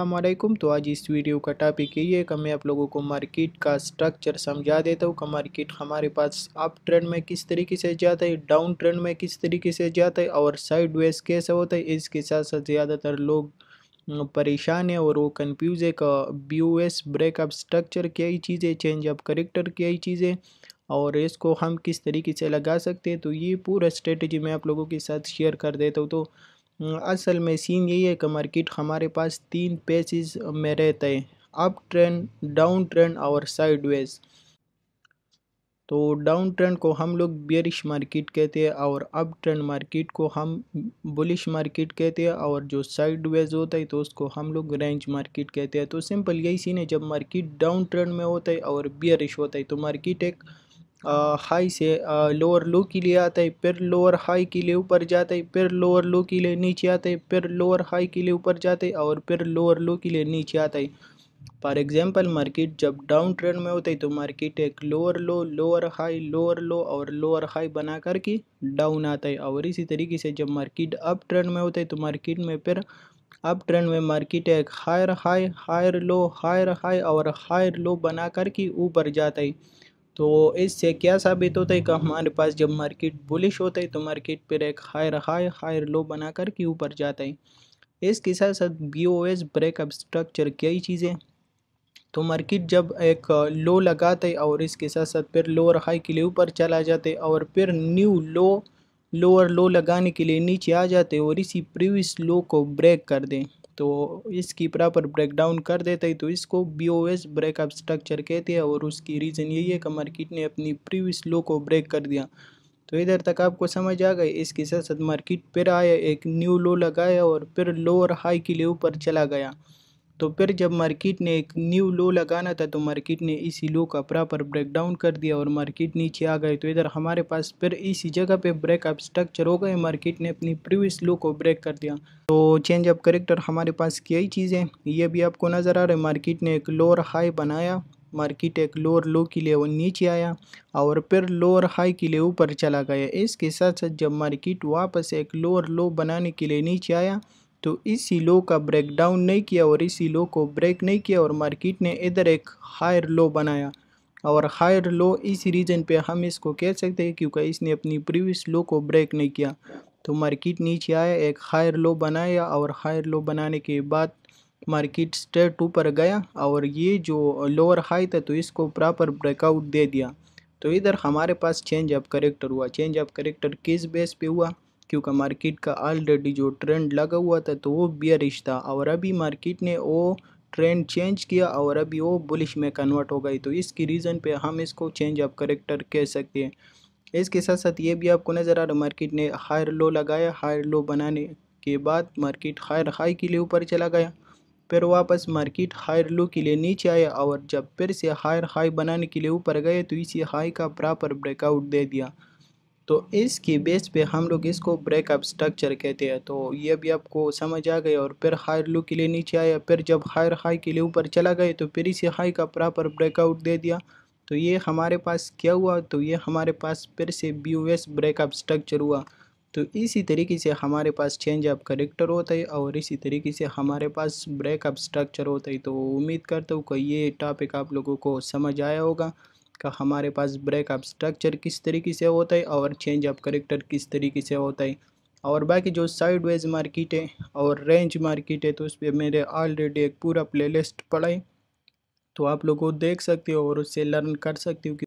अल्लाम तो आज इस वीडियो का टॉपिक यही है कि मैं आप लोगों को मार्केट का स्ट्रक्चर समझा देता हूँ कि मार्केट हमारे पास अप ट्रेंड में किस तरीके से जाता है डाउन ट्रेंड में किस तरीके से जाता है और साइड वेज कैसे होता है इसके साथ साथ ज़्यादातर लोग परेशान है और वो कन्फ्यूज है कि B O S breakup structure क्या ही चीज़ें चेंज अप करेक्टर क्या ही चीज़ें और इसको हम किस तरीके से लगा सकते हैं तो ये पूरा स्ट्रेटजी मैं आप लोगों के साथ शेयर कर देता हूँ तो हम्म, असल में सीन यही है कि मार्केट हमारे पास तीन पेसिस में रहता है अप ट्रेंड डाउन ट्रेंड और साइडवेज तो डाउन ट्रेंड को हम लोग बियरिश मार्केट कहते हैं और अप ट्रेंड मार्केट को हम बुलिश मार्केट कहते हैं और जो साइड वेज होता है तो उसको हम लोग रेंज मार्केट कहते हैं तो सिंपल यही सीन है जब मार्केट डाउन ट्रेंड में होता है और बियरिश होता है तो मार्केट एक हाई से लोअर लो के लिए आता है फिर लोअर हाई के लिए ऊपर जाता है फिर लोअर लो के लिए नीचे आता है फिर लोअर हाई के लिए ऊपर जाता है और फिर लोअर लो के लिए नीचे आता है फॉर एग्जाम्पल मार्केट जब डाउन ट्रेंड में होता है तो मार्केट एक lower low lower high lower low और लोअर हाई बना करके डाउन आता है और इसी तरीके से जब मार्केट अप ट्रेंड में होता है तो मार्केट में फिर अप ट्रेंड में मार्केट एक higher high higher low higher high और हायर लो बना करके ऊपर जाता है तो इससे क्या साबित होता है कि हमारे पास जब मार्केट बुलिश होता है तो मार्केट पर एक हायर हाई हायर लो बना कर के ऊपर जाता है इसके साथ साथ B O S breakup structure कई चीज़ें तो मार्केट जब एक लो लगाते और इसके साथ साथ फिर लोअर हाई के लिए ऊपर चला जाते और फिर न्यू लो लोअर लो लगाने के लिए नीचे आ जाते और इसी प्रीवियस लो को ब्रेक कर दें तो इस कीपरा पर ब्रेक डाउन कर देते हैं तो इसको B O S breakup structure कहते हैं और उसकी रीज़न यही है कि मार्केट ने अपनी प्रीवियस लो को ब्रेक कर दिया तो इधर तक आपको समझ आ गई इसके साथ साथ मार्केट फिर आया एक न्यू लो लगाया और फिर लोअर हाई के लिए ऊपर चला गया तो फिर जब मार्केट ने एक न्यू लो लगाना था तो मार्केट ने इसी लो का प्रॉपर ब्रेकडाउन कर दिया और मार्केट नीचे आ गई तो इधर हमारे पास फिर इसी जगह पे ब्रेक अप स्ट्रक्चर हो गए मार्केट ने अपनी प्रीवियस लो को ब्रेक कर दिया तो चेंज अप करेक्टर हमारे पास कई चीज़ें ये भी आपको नज़र आ रहा है मार्केट ने एक लोअर हाई बनाया मार्केट एक लोअर लो के लिए वो नीचे आया और फिर लोअर हाई के लिए ऊपर चला गया इसके साथ साथ जब मार्केट वापस एक लोअर लो बनाने के लिए नीचे आया तो इस लो का ब्रेक डाउन नहीं किया और इस लो को ब्रेक नहीं किया और मार्केट ने इधर एक हायर लो बनाया और हायर लो इस रीजन पे हम इसको कह सकते हैं क्योंकि इसने अपनी प्रीवियस लो को ब्रेक नहीं किया तो मार्केट नीचे आया एक हायर लो बनाया और हायर लो बनाने के बाद मार्केट स्टेट ऊपर गया और ये जो लोअर हाई था तो इसको प्रॉपर ब्रेकआउट दे दिया तो इधर हमारे पास चेंज ऑफ करेक्टर हुआ चेंज ऑफ करेक्टर किस बेस पे हुआ क्योंकि मार्केट का ऑलरेडी जो ट्रेंड लगा हुआ था तो वो बियरिश था और अभी मार्केट ने वो ट्रेंड चेंज किया और अभी वो बुलिश में कन्वर्ट हो गई तो इसकी रीज़न पे हम इसको चेंज ऑफ करेक्टर कह सकते हैं इसके साथ साथ ये भी आपको नज़र आ रहा मार्केट ने हायर लो लगाया हायर लो बनाने के बाद मार्केट हायर हाई के लिए ऊपर चला गया फिर वापस मार्केट हायर लो के लिए नीचे आया और जब फिर से हायर हाई बनाने के लिए ऊपर गए तो इसी हाई का प्रॉपर ब्रेकआउट दे दिया तो इसकी बेस पे हम लोग इसको ब्रेकअप स्ट्रक्चर कहते हैं तो ये भी आपको समझ आ गया और फिर हायर लो के लिए नीचे आया फिर जब हायर हाई के लिए ऊपर चला गए तो फिर इसे हाई का प्रॉपर ब्रेकआउट दे दिया तो ये हमारे पास क्या हुआ तो ये हमारे पास फिर से बी ब्रेकअप स्ट्रक्चर हुआ तो इसी तरीके से हमारे पास चेंज ऑफ करेक्टर होता है और इसी तरीके से हमारे पास ब्रेकअप स्ट्रक्चर होता है तो उम्मीद करता हूँ कि ये टॉपिक आप लोगों को समझ आया होगा का हमारे पास ब्रेक अप स्ट्रक्चर किस तरीके से होता है और चेंज ऑफ करेक्टर किस तरीके से होता है और बाकी जो साइड वेज मार्केट है और रेंज मार्केट है तो उस पर मेरे ऑलरेडी एक पूरा प्लेलिस्ट पड़ा है तो आप लोग वो देख सकते हो और उससे लर्न कर सकते हो